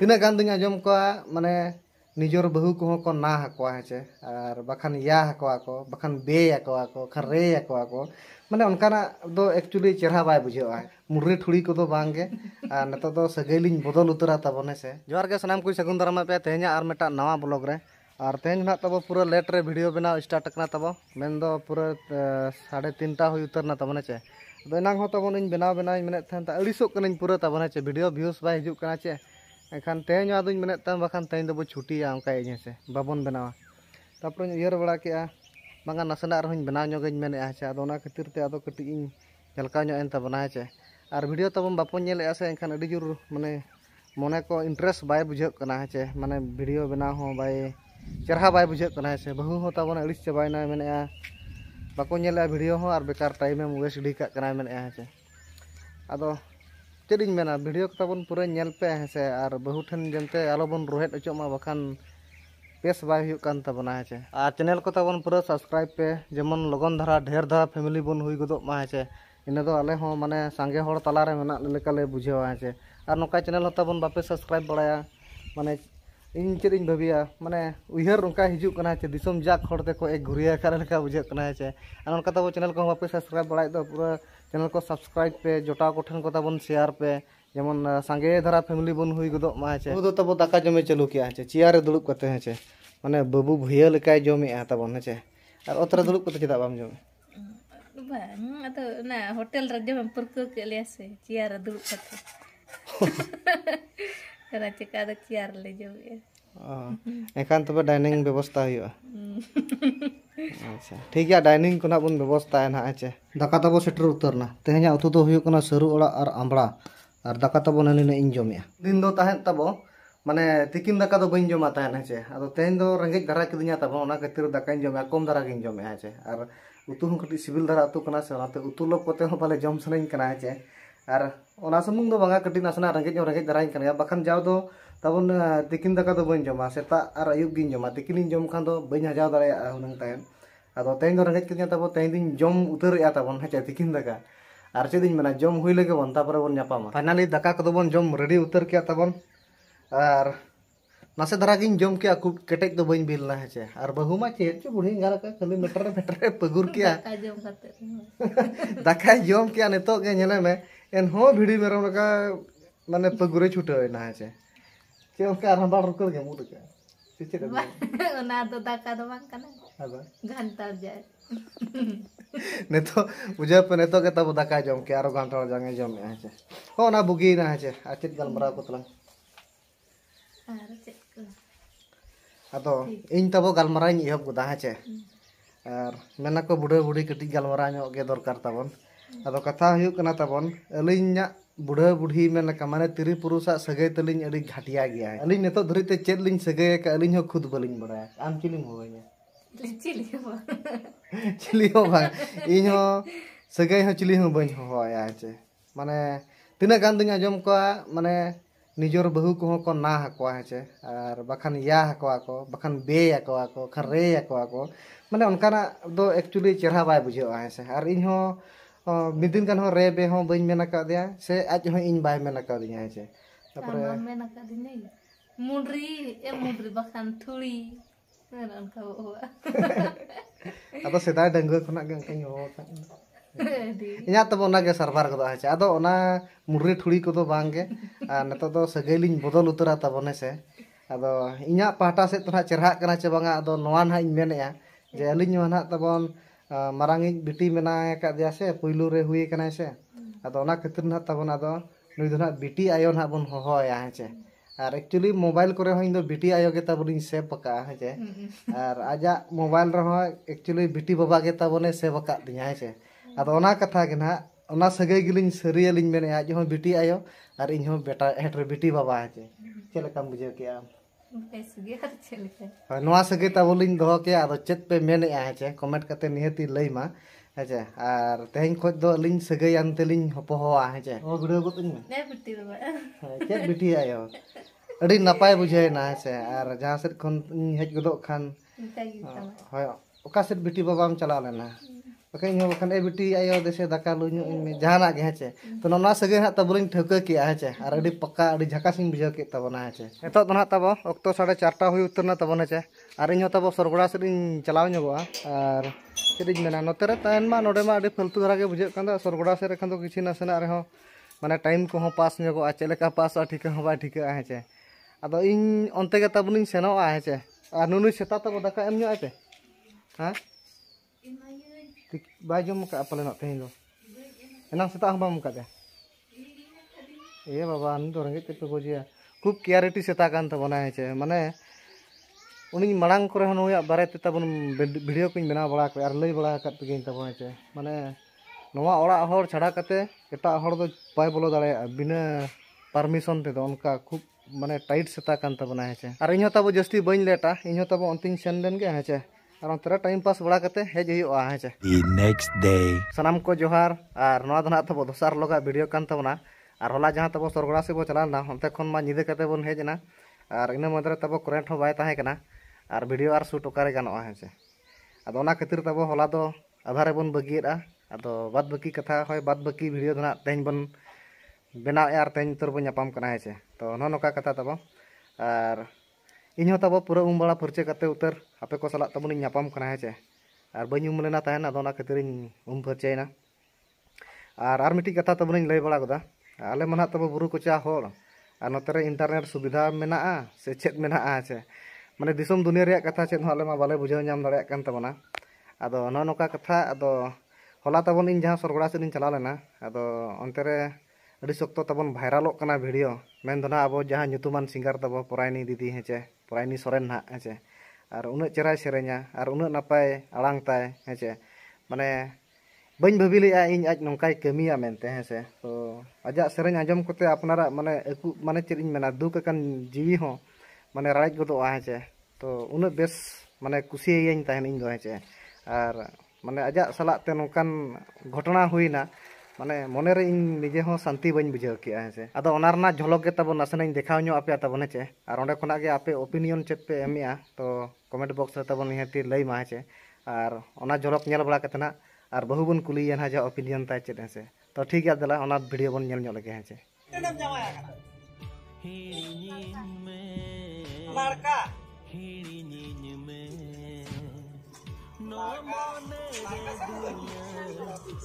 ᱛᱤᱱᱟᱹᱜ ᱜᱟᱱ ᱫᱩᱧ ᱟᱸᱡᱚᱢ ᱠᱚᱣᱟ ᱢᱟᱱᱮ ᱱᱤᱡᱚᱨ ᱵᱟᱹᱦᱩ ᱠᱚᱦᱚᱸ ᱠᱚ ᱱᱟ ᱟᱠᱚᱣᱟ ᱦᱮᱸᱪᱮ ᱟᱨ ᱵᱟᱠᱷᱟᱱ ᱭᱟ ᱟᱠᱚᱣᱟ ᱠᱚ ᱵᱟᱠᱷᱟᱱ ᱵᱮ ᱟᱠᱚᱣᱟ ᱠᱚ ᱵᱟᱠᱷᱟᱱ ᱨᱮ ᱟᱠᱚᱣᱟ ᱠᱚ ᱢᱟᱱᱮ ᱚᱱᱠᱟᱱᱟᱜ ᱫᱚ ᱮᱠᱪᱩᱭᱮᱞᱤ ᱪᱮᱨᱦᱟ ᱵᱟᱭ ᱵᱩᱡᱷᱟᱹᱜᱼᱟ ᱢᱩᱨᱨᱤ ᱴᱷᱩᱲᱤ ᱠᱚᱫᱚ ᱵᱟᱝᱜᱮ ᱟᱨ ᱱᱤᱛᱚᱜ ᱫᱚ ᱥᱟᱹᱜᱟᱹᱭ ᱞᱤᱧ ᱵᱚᱫᱚᱞ ᱩᱛᱟᱹᱨᱟ ᱛᱟᱵᱚᱱ ᱦᱮᱸᱥᱮ ᱡᱚᱦᱟᱨ ᱜᱮ ᱥᱟᱱᱟᱢ ᱠᱚ ᱥᱟᱹᱜᱩᱱ ᱫᱟᱨᱟᱢᱮᱫ ᱯᱮᱭᱟ ᱛᱮᱦᱮᱧᱟᱜ ᱟᱨ ᱢᱤᱫᱴᱟᱝ ᱱᱟᱣᱟ ᱵᱞᱚᱜ ᱨᱮ ᱟᱨ ᱛᱮᱦᱮᱧ ᱦᱟᱸᱜ ᱛᱟᱵᱚ ᱯᱩᱨᱟᱹ ᱞᱮᱴ ᱨᱮ ᱵᱷᱤᱰᱤᱭᱳ ᱵᱮᱱᱟᱣ ᱥᱴᱟᱨᱴ ᱟᱠᱟᱱᱟ ᱛᱟᱵᱚ ᱢᱮᱱᱫᱚ ᱯᱩᱨᱟᱹ ᱥᱟᱲᱮ ᱛᱤᱱᱴᱟ ᱦᱩᱭ ᱩᱛᱟᱹᱨ ᱮᱱᱟ ᱛᱟᱵᱚᱱ ᱦᱮᱸᱪᱮ इन बना बना अड़ीसोन पूरा तब चे भिडियो भ्यूस बै हजू का चे एखान तेहन दूँ बाखान तेहन दो छुटी अंकाये से बाबन बनावा तपर उयर बड़ा के बाखान नसेना बनाजोगी मेने चे अब खातिर अब कटी झलकाजोगना चे और भिडियो तब बाले से एखान जोर मैंने मन को इंटरेस्ट बै बुझेना चे मैं भिडियो बनाव चेहरा बै बुझे से बहुत तब अड़ी चाबा मेहनत बाकोल भिडियो और बेकार टाइम वेस्ट डी करना मे हे अब चेदी मेना भिडियो को पूरा नलपे हेसे और बहु ठेन जनते आलो बन रोहे अचोमा बखान बेस बुकताबना हेचे और को तब पूरा सब्सक्राइब पे जमन लगन धारा ढेर दा फेमिली बन हो गोद मा हेचे इन्हें आल माने संगे हर तलारे मेना बुझे हे और नौका चैनल हाँ तब बापे सब्सक्राइब बड़ा माने इन चे भाविया मैंने उहर नौका हजूँ चे जा एक घूरिए लेकिन बुझेना चे नाब चैनल को बापे सबसक्राइब बड़ा तो पूरा चैनल को सबसक्राइब पे जटा को ठेन को शेयर पे जमन सागे धारा फेमिली बन हुई गोदों में चे तब दाका जमे चालू किया चे चेयर दुड़ब करते हैं मैंने बाबू भूया लेकिन जमे हे चे और अतरे दुड़ब करते चेदा बम जमे होटल जमे पुरक चेयर दुड़ब ᱨᱟᱪᱮ ᱠᱟ ᱫᱚ ᱪᱮᱭᱟᱨ ᱞᱮ ᱡᱚᱵᱮᱜᱼᱟ ᱮᱱᱠᱷᱟᱱ ᱛᱚᱵᱮ ᱰᱟᱭᱱᱤᱝ ᱵᱮᱵᱚᱥᱛᱷᱟ ᱦᱩᱭᱩᱜᱼᱟ ᱟᱪᱪᱷᱟ ᱴᱷᱤᱠ ᱜᱮᱭᱟ ᱰᱟᱭᱱᱤᱝ ᱠᱚ ᱱᱟᱜ ᱵᱚᱱ ᱵᱮᱵᱚᱥᱛᱷᱟᱭᱟ ᱱᱟᱜ ᱟᱪᱪᱷᱟ ᱫᱟᱠᱟ ᱛᱟᱵᱚ ᱥᱮᱴᱮᱨ ᱩᱛᱟᱹᱨᱱᱟ ᱛᱮᱦᱮᱧᱟᱜ ᱩᱛᱩ ᱫᱚ ᱦᱩᱭᱩᱜ ᱠᱟᱱᱟ ᱥᱟᱹᱨᱩ ᱚᱲᱟᱜ ᱟᱨ ᱟᱢᱲᱟ ᱟᱨ ᱫᱟᱠᱟ ᱛᱟᱵᱚ ᱱᱟᱹᱱᱤ ᱱᱟᱹᱜ ᱤᱧ ᱡᱚᱢᱮᱜᱼᱟ ᱫᱤᱱ ᱫᱚ ᱛᱟᱦᱮᱸᱫ ᱛᱟᱵᱚ ᱢᱟᱱᱮ ᱛᱤᱠᱤᱱ ᱫᱟᱠᱟ ᱫᱚ ᱵᱟᱹᱧ ᱡᱚᱢᱟ ᱛᱟᱦᱮᱱ ᱦᱮᱸᱪᱮ ᱟᱫᱚ ᱛᱮᱦᱮᱧ ᱫᱚ ᱨᱮᱸᱜᱮᱡ ᱫᱷᱟᱨᱟ ᱠᱤᱫᱤᱧᱟ ᱛᱟᱵᱚ ᱚᱱᱟ ᱠᱷᱟᱹᱛᱤᱨ ᱫᱟᱠᱟᱧ ᱡᱚᱢᱮᱜᱼᱟ ᱠᱚᱢ ᱫᱷᱟᱨᱟ ᱜᱤᱧ ᱡᱚᱢᱮᱜᱼᱟ ᱦᱮᱸᱪᱮ ᱟᱨ ᱩᱛᱩ ᱦᱚᱸ ᱠᱟᱹᱴᱤᱡ ᱥᱤᱵᱤᱞ ᱫᱷᱟᱨᱟ ᱩᱛᱩ ᱠᱟᱱᱟ ᱥᱮ ᱚᱱᱟᱛᱮ ᱩᱛᱩ ᱞᱚᱵ ᱠᱚᱛᱮ ᱦᱚᱸ ᱵᱟᱞᱮ ᱡᱚᱢ ᱥᱟᱱᱟᱧ ᱠᱟᱱᱟ ᱦᱮᱸᱪᱮ ar ona samung bangga banga nasana asna rangit nyo darain kan ya bahkan jauh do tabun dikin daka tu boin joma seta ar ayuk gin joma dikin jom kan do boin ha jaw daray hunang tayan ato tayin do rangit kinya tabo jom utar ya tabun ha dikin daka ar cedin mana jom hule ke bon tapara bon nyapa ma finally daka kado bon jom ready utar kya tabun ar Nasa daragin jom ke aku ketek tu bain bil lah aja. Ar bahu ma ce ce bunyi ngara ka kali meter meter pegur kia. Daka jom kate. Daka jom kia me. ᱮᱱᱦᱚᱸ ᱵᱷᱤᱲᱤ ᱢᱮᱨᱚᱢ ᱞᱮᱠᱟ ᱢᱟᱱᱮ ᱯᱟᱹᱜᱩᱨᱮ ᱪᱷᱩᱴᱟᱹᱣᱮᱱᱟ ᱦᱮᱸ ᱪᱮ ᱪᱮᱫ ᱞᱮᱠᱟ ᱨᱟᱸᱵᱟᱲ ᱨᱩᱠᱟᱹ ᱜᱮ ᱢᱩᱫ ᱠᱟᱜᱼᱟ ᱥᱮ ᱪᱮᱫ ᱚᱱᱟ ᱫᱚ ᱫᱟᱠᱟ ᱫᱚ ᱵᱟᱝ ᱠᱟᱱᱟ ᱜᱷᱟᱱᱴᱟᱲ ᱡᱟᱝ ᱱᱤᱛᱚᱜ ᱵᱩᱡᱷᱟᱹᱣ ᱯᱮ ᱱᱤᱛᱚᱜ ᱜᱮ ᱛᱟᱵᱚ ᱫᱟᱠᱟ ᱡᱚᱢ ᱠᱮ ᱟᱨᱚ ᱜᱷᱟᱱᱴᱟᱲ ᱡᱟᱝ ᱮ ᱡᱚᱢᱮᱜᱼᱟ ᱦᱮᱸ ᱪᱮ ᱦᱚᱸ ᱚᱱᱟ ᱵᱩᱜᱤᱭᱮᱱᱟ ᱦᱮᱸ ᱪᱮ ᱟᱨ ᱪᱮᱫ ᱜᱟᱞᱢᱟᱨᱟᱣ ᱠᱚ ᱛᱟᱞᱟᱝ ᱟᱨ ᱪᱮᱫ ᱠᱚ ᱟᱫᱚ ᱤᱧ ᱛᱟᱵᱚ ᱜᱟᱞᱢᱟᱨᱟᱣ ᱤᱧ ᱮᱦᱚᱵ ᱜᱚᱫᱟ ᱦᱮᱸ ᱪᱮ ᱟᱨ ᱢᱮᱱᱟᱠᱚ ᱵᱩᱰᱷᱟᱹ ᱵᱩᱰᱷᱤ ᱠᱟᱹᱴᱤᱡ ᱜᱟᱞᱢᱟᱨᱟᱣ ᱧᱚᱜ ᱜᱮ ᱫᱚᱨᱠᱟᱨ ᱛᱟᱵᱚᱱ Ado kata yuk kena pon? elingnya buda budhi mena kamane tiri purusa segai teling eri ghatia gea. Eling neto dori te cet ling segai ka eling ho kud baling bora. Am cili mo banya. Cili ho ba. Cili ho ba. segai ho cili ho banya ho ho ya ce. Mane tina kanting ajom koa mane nijor behu ko ho ko na ha koa ha ce. ya ha koa ko, be ya koa ko, kare ya koa ko. Mane onkana do actually cerha bai bujo ha ce. Ar inyo midin kan ho rebe ho bain men akadya se aj ho in bai men akadya ache tapore ama men akadya mudri e mudri bakhan thuli ran ka owa apa seta dangu khona gan kai ho ta inya tabo na ge sarbar kado ache ado ona mudri thuli kado bang ge neto do bodol utara tabo ne se inya patah se tuna cerha kana che banga ado noan ha in men ya je alin nyona tabon मारांगिक बीटी मेना का से पुलू रे से अदना खातर ना तबन अद दो ना बीटी आयो ना बन होया है और एक्चुअली मोबाइल को बीटी आयो के तबन सेव पका है चे मोबाइल रहा एक्चुअली बिटी बाबा के तबने सेव का दिया है चे कथा के ना ᱚᱱᱟ ᱥᱟᱹᱜᱟᱹᱭ ᱜᱮᱞᱤᱧ ᱥᱟᱹᱨᱤᱭᱟᱞᱤᱧ ᱢᱮᱱᱮᱜᱼᱟ ᱟᱡ ᱦᱚᱸ ᱵᱤᱴᱤ ᱟᱭᱳ ᱟᱨ ᱤᱧ ᱦᱚᱸ ᱵᱮᱴᱟ ᱦᱮᱴ ᱨᱮ ᱵᱤᱴᱤ ᱵᱟᱵᱟ ᱦᱮᱸ ᱪᱮᱫ नवा सगे तबोली दह चेत पे मन है कमेंट करते निहत लैमा है और तेहन खोज अली सगैन तेली है चे गुड़गत चे बिटी आयो अभी नपाय बुझेना है और जहाँ सद हज गोद खान हाँ सद बिटी बाबा चलावलेना आयो देश दाका लुमे जहाँ हेचे तो ना सगे हाँ ठोक ठाक कि हेचे और अभी पक्का झाकास बुझे कि हेचे नतो तो हाँ तब अक्त साढ़े चारटा हो उतरना तब हेचे और इन तब सरगड़ा सर चलाव और चीज मेना नोतेमा नोमा फालतू धारा के बुझे सरगड़ा सर खान कि ना से मैं टाइम को पास चलका पास ठिका ठीक है हेचे अब इन अंते सेनो हेचे और नुनु सेता तब दाका हाँ baju muka apa nak pengin lo enang setah ba muka dia iya baba ando rangit gitu, te pe gojia ya. kup kiariti setah kan ta banai che mane ya, ya? uni malang kore hanu ya bare te tabun video kuin bena bala ar lei bala kat pe gin ta banai che mane noa ora hor chada kate kita hor do pai bolo dale eh, bina permission te do onka kup mane tight setah kan ta banai che ar inho ta bo jasti bain leta inho ta bo onting senden ge ha che और time pass बड़ा हेज next day सनाम को जोहार और ना तो नाब दसार लोगा video और हला जहाँ तब सरगड़ा से बो चलाना हमते खन मा बन हेजना और इन मदरे तब करेंट हो बाय और वीडियो और शूट ओकारे गाना है चे अब खातिर तब हला तो आधारे बन बगे अब बाद बाकी कथा होय बाद बाकी वीडियो दना तेन बन बनाए तेज तेन तुर बन यापाम कना है चे तो नोका कथा तब और inyo tabo pura umbala purce kate uter hape ko salak temuni nyapam kena hece ar banyu melena tahen atau na ketirin um purce ina ar ar miti kata temuni nilai bala kuda ale mana tabo buru kuce ahol ar notere internet subida mena a secet mena a hece mana disom dunia riak kata cet no ale ma bale bujau nyam dore kan temuna atau nonoka kata atau hola tabo nin jahan sorgora sinin celalena atau ontere sokto tabon viral kok video main dona abo jahan nyutuman singkar tabo poraini didi hece poraini sorena, ha hece ar unut cerai serenya ar unut napai alang tai hece mane bain babili a in ak nongkai kemi a mente hece so aja serenya jom kute apa nara mane eku mane cer in mena duka kan jiwi ho mane raik kuto a hece to unut bes mane kusiye a in tahen in hece ar mane aja salak tenukan gotona huina ᱢᱟᱱᱮ ᱢᱚᱱᱮᱨᱮ ᱤᱧ ᱱᱤᱡᱮ ᱦᱚᱸ ᱥᱟᱱᱛᱤ ᱵᱟᱹᱧ ᱵᱩᱡᱷᱟᱹᱣ ᱠᱮᱜᱼᱟ ᱦᱮᱸ ᱥᱮ ᱟᱫᱚ ᱚᱱᱟ ᱨᱮᱱᱟᱜ ᱡᱷᱚᱞᱚᱠ ᱜᱮ ᱛᱟᱵᱚᱱ ᱱᱟᱥᱮᱱᱟᱜ ᱤᱧ ᱫᱮᱠᱷᱟᱣ ᱧᱚᱜ ᱟᱯᱮᱭᱟ ᱛᱟᱵᱚᱱ ᱦᱮᱸ ᱪᱮ ᱟᱨ ᱚᱸᱰᱮ ᱠᱷᱚᱱᱟᱜ ᱜᱮ ᱟᱯᱮ ᱳᱯᱤᱱᱤᱭᱚᱱ ᱪᱮᱫ ᱯᱮ ᱮᱢᱮᱜᱼᱟ ᱛᱚ ᱠᱚᱢᱮᱱᱴ ᱵᱚᱠᱥ ᱨᱮ ᱛᱟᱵᱚᱱ ᱱᱤᱦᱟᱹᱛᱤ ᱞᱟᱹᱭ ᱢᱟ ᱦᱮᱸ ᱪᱮ ᱟᱨ ᱚᱱᱟ ᱡᱷᱚᱞᱚᱠ ᱧᱮᱞ ᱵᱟᱲᱟ ᱠᱟᱛᱮ ᱱᱟᱜ ᱟᱨ ᱵᱟᱹᱦᱩ ᱵᱚᱱ ᱠᱩᱞᱤᱭᱮᱭᱟ ᱱᱟᱦᱟᱜ ᱡᱮ ᱳᱯᱤᱱᱤᱭᱚᱱ ᱛᱟᱭ ᱪᱮᱫ ᱦᱮᱸ ᱥᱮ ᱛᱚ ᱴᱷᱤᱠ ᱜᱮᱭᱟ ᱫᱮᱞᱟ ᱚᱱᱟ ᱵᱷᱤᱰᱤᱭᱳ ᱵᱚᱱ ᱧᱮᱞ ᱧᱚᱜ ᱞᱮᱜᱮ ᱦᱮᱸ ᱪᱮ लड़का हिड़ी में नो मन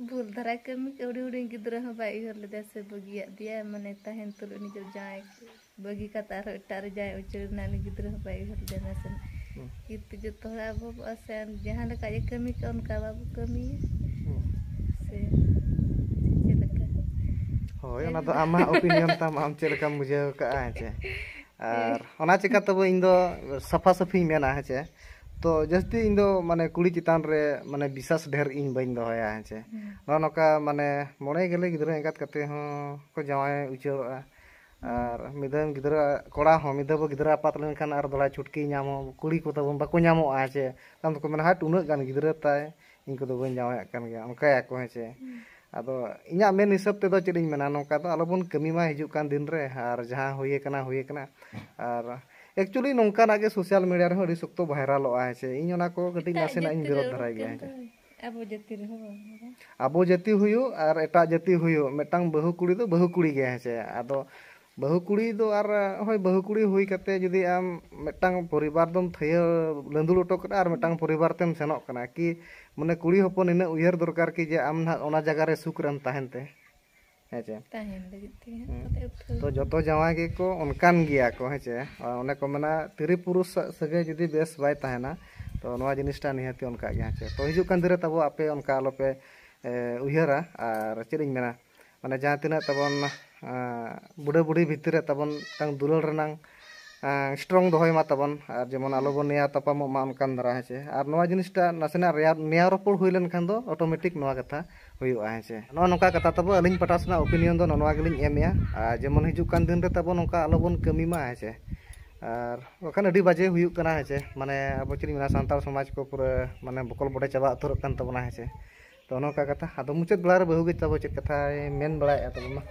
भूल धारा कमी कौड़ी उड़ी गिद्रा हाँ घर लेते से बगिया दिया मैंने तहन तुल जाए बगी का तार टार जाए उचर नानी गिद्रा घर लेते हम्म। जो थोड़ा बाबो असन जहाँ लगा ये कमी का उनका बाबू कमी है हम्म। से हाँ ना तो आमा ओपिनियन तम आम चल और चेका तब इन साफा सफी मेना है चे ᱛᱚ ᱡᱟᱹᱥᱛᱤ ᱤᱧ ᱫᱚ ᱢᱟᱱᱮ ᱠᱩᱲᱤ ᱪᱮᱛᱟᱱ ᱨᱮ ᱢᱟᱱᱮ ᱵᱤᱥᱟᱥ ᱰᱷᱮᱨ ᱤᱧ ᱵᱟᱹᱧ ᱫᱚᱦᱚᱭᱟ ᱦᱮᱸ ᱪᱮ ᱱᱚᱜᱼᱚ ᱱᱚᱝᱠᱟ ᱢᱟᱱᱮ ᱢᱚᱬᱮ ᱜᱮᱞᱮ ᱜᱤᱫᱽᱨᱟᱹ ᱮᱸᱜᱟᱛ ᱠᱟᱛᱮ ᱦᱚᱸ ᱠᱚ ᱡᱟᱶᱟᱭ ᱩᱪᱟᱹᱲᱚᱜᱼᱟ ᱟᱨ ᱢᱤᱫ ᱫᱷᱟᱣ ᱜᱤᱫᱽᱨᱟᱹ ᱠᱚᱲᱟ ᱦᱚᱸ ᱢᱤᱫ ᱫᱷᱟᱣ ᱜᱤᱫᱽᱨᱟᱹ ᱟᱯᱟᱛ ᱞᱮᱱᱠᱷᱟᱱ ᱟᱨ ᱫᱚᱲᱟ ᱪᱷᱩᱴᱠᱤ ᱧᱟᱢ ᱦᱚᱸ ᱠᱩᱲᱤ ᱠᱚ ᱛᱟᱵᱚᱱ ᱵᱟᱠᱚ ᱧᱟᱢᱚᱜᱼᱟ ᱪᱮ ᱛᱟᱢ ᱫᱚᱠᱚ ᱢᱮᱱᱟ ᱦᱟᱴ ᱩᱱᱟᱹᱜ ᱜᱟᱱ ᱜᱤᱫᱽᱨᱟᱹ ᱛᱟᱭ ᱤᱧ ᱠᱚᱫᱚ ᱵᱟᱹᱧ ᱡᱟᱶᱟᱭᱟᱜ ᱠᱟᱱ ᱜᱮᱭᱟ ᱚᱱᱠᱟᱭᱟᱠᱚ ᱦᱮᱸ ᱪᱮ ᱟᱫᱚ ᱤᱧᱟᱹᱜ ᱢᱮᱱ ᱦᱤᱥᱟᱹᱵ ᱛᱮᱫᱚ ᱪᱮᱫ ᱤᱧ ᱢᱮᱱᱟ ᱱᱚᱝᱠᱟ ᱫᱚ ᱟᱞᱚᱵᱚᱱ ᱠᱟᱹᱢᱤ ᱢᱟ ᱦᱤᱡᱩᱜ ᱠᱟᱱ ᱫᱤᱱ ᱨᱮ ᱟᱨ ᱡᱟᱦᱟᱸ ᱦᱩᱭ ᱟᱠᱟᱱᱟ ᱦᱩᱭ ᱟᱠᱟᱱᱟ ᱟᱨ एक्चुअली नौकान आगे सोशल मीडिया रहे अड़ी सख्त वायरल होआ है चे इन ओना को कटी नासे ना इन विरोध धराय गया है अब जति रे हो अब जाति हुयो और एटा जति हुयो मेटांग बहु कुड़ी तो बहु कुड़ी गया है चे आदो बहु कुड़ी तो और होय बहु कुड़ी हुई कते जदि आम मेटांग परिवार दम थय लंदुल ओटो करा और मेटांग परिवार तेम सेनोक कना कि मने कुड़ी होपन इने उयर दरकार कि जे आम ना ओना जगह रे सुख रन ताहन ते ᱦᱮᱸᱪᱮ ᱛᱚ ᱡᱚᱛᱚ ᱡᱟᱶᱟᱭ ᱜᱮᱠᱚ ᱚᱱᱠᱟᱱ ᱜᱮᱭᱟ ᱠᱚ ᱦᱮᱸᱪᱮ ᱚᱱᱮ ᱠᱚ ᱢᱮᱱᱟ ᱛᱤᱨᱤ ᱯᱩᱨᱩᱥ ᱥᱟᱹᱜᱟᱹᱭ ᱡᱩᱫᱤ ᱵᱮᱥ ᱵᱟᱭ ᱛᱟᱦᱮᱱᱟ ᱛᱚ ᱱᱚᱣᱟ ᱡᱤᱱᱤᱥᱴᱟ ᱱᱤᱦᱟᱹᱛᱤ ᱚᱱᱠᱟ ᱜᱮ ᱦᱮᱸᱪᱮ ᱛᱚ ᱦᱤᱡᱩᱜ ᱠᱟᱱ ᱫᱤᱱᱨᱮ ᱛᱟᱵᱚ ᱟᱯᱮ ᱚᱱᱠᱟ ᱟᱞᱚᱯᱮ ᱩᱭᱦᱟᱹᱨᱟ ᱟᱨ ᱪᱮᱫ ᱤᱧ ᱢᱮᱱᱟ ᱢᱟᱱᱮ ᱡᱟᱦᱟᱸ ᱛᱤᱱᱟᱹᱜ ᱛᱟᱵᱚᱱ ᱵᱩᱰᱷᱟᱹ ᱵᱩᱰᱷᱤ ᱵᱷᱤᱛᱤᱨ ᱨᱮ ᱛᱟᱵᱚᱱ ᱢᱤᱫᱴᱟᱝ ᱫᱩᱞᱟᱹᱲ ᱨᱮᱱᱟᱝ स्ट्रॉन्ग दोहय मा तबन और जेमन आलो बन नेया तपामो मा अनकन दरा हेचे और नोवा जिनिसटा नसेना रपड़ हुई लेन खान दो कथा हुआ हेचे नोवा नोका कथा तब अलिन पटा सना ओपिनियन दो नोवा गेलिन एमेया जेमन हिजु दिन रे तब नोका आलो बन कमी मा हेचे और वखान अडी बाजे हुई हेचे माने अब चली मेना समाज को पूरा माने बकल बडे चाबा अतुर तबना हेचे तो नोका कथा अब मुचाद बला रे बहु तब चेत कथा मेन बड़ा या तब मा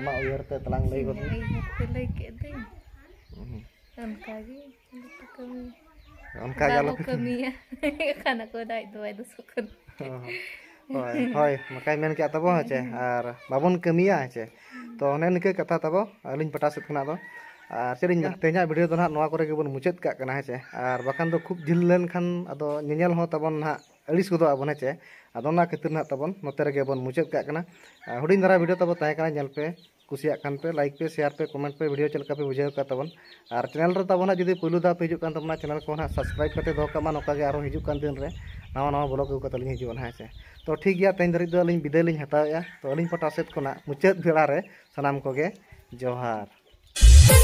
आमा उयर ते ᱚᱱᱠᱟᱜᱮ ᱠᱟᱹᱢᱤ ᱚᱱᱠᱟᱜᱮ ᱟᱞᱚ ᱠᱟᱹᱢᱤᱭᱟ ᱠᱷᱟᱱᱟ ᱠᱚ ᱫᱟᱭ ᱫᱚᱭ ᱫᱚᱥᱚ ᱠᱟᱱ ᱦᱳᱭ ᱦᱳᱭ ᱢᱟᱠᱟᱭ ᱢᱮᱱ ᱠᱮᱫ ᱛᱟᱵᱚ ᱦᱮᱸ ᱪᱮ ᱟᱨ ᱵᱟᱵᱚᱱ ᱠᱟᱹᱢᱤᱭᱟ ᱦᱮᱸ ᱪᱮ ᱛᱚ ᱚᱱᱮ ᱤᱱᱠᱟᱹ ᱠᱟᱛᱷᱟ ᱛᱟᱵᱚ ᱟᱹᱞᱤᱧ ᱯᱟᱴᱟ ᱥᱮᱫ ᱠᱷᱚᱱᱟᱜ ᱫᱚ ᱟᱨ ᱪᱮᱫ ᱤᱧ ᱛᱮᱦᱮᱧᱟᱜ ᱵᱷᱤᱰᱤᱭᱳ ᱫᱚ ᱱᱟᱦᱟᱜ ᱱᱚᱣᱟ ᱠᱚᱨᱮ ᱜᱮᱵᱚᱱ ᱢᱩᱪᱟᱹᱫ ᱠᱟᱜ ᱠᱟᱱᱟ ᱦᱮᱸ ᱪᱮ ᱟᱨ ᱵᱟᱠᱷᱟᱱ ᱫᱚ ᱠᱷᱩᱵ ᱡᱷᱟᱹᱞ ᱞᱮᱱᱠᱷᱟᱱ ᱟᱫᱚ ᱧᱮᱧᱮᱞ ᱦᱚᱸ ᱛᱟᱵᱚᱱ ᱱᱟᱦᱟᱜ ᱟᱹᱲᱤᱥ ᱜᱚᱫᱚᱜ ᱟᱵᱚᱱ ᱦᱮᱸ ᱪᱮ ᱟᱫᱚ ᱚᱱᱟ ᱠᱷᱟᱹᱛᱤᱨ ᱱᱟᱦᱟᱜ ᱛᱟᱵᱚᱱ ᱱᱚᱛᱮ ᱨᱮᱜᱮ ᱵᱚᱱ ᱢᱩᱪᱟᱹᱫ ᱠᱟᱜ ᱠᱟᱱᱟ ᱦᱩᱰᱤᱧ ᱫᱷᱟᱨᱟ ᱵᱷᱤᱰᱤᱭᱳ ᱛᱟᱵᱚ ᱛᱟᱦᱮᱸ ᱠᱟᱱᱟ ᱧᱮᱞ ᱯᱮ कुसियाक लाइक पे शेयर पे कमेंट पे वीडियो चलका पे बुझे का तबन और चैनल रे तबन जुदी पहलू दा पे हिजु चैनल को ना सब्सक्राइब करते दो कमा नोका दिन में ना ना ब्लॉग को कतल हिजु ना से तो ठीक है तेन दरी दो अलिन बिदाय तो अली पटा सेट मुचाद बेला सामान सनाम को के जोहार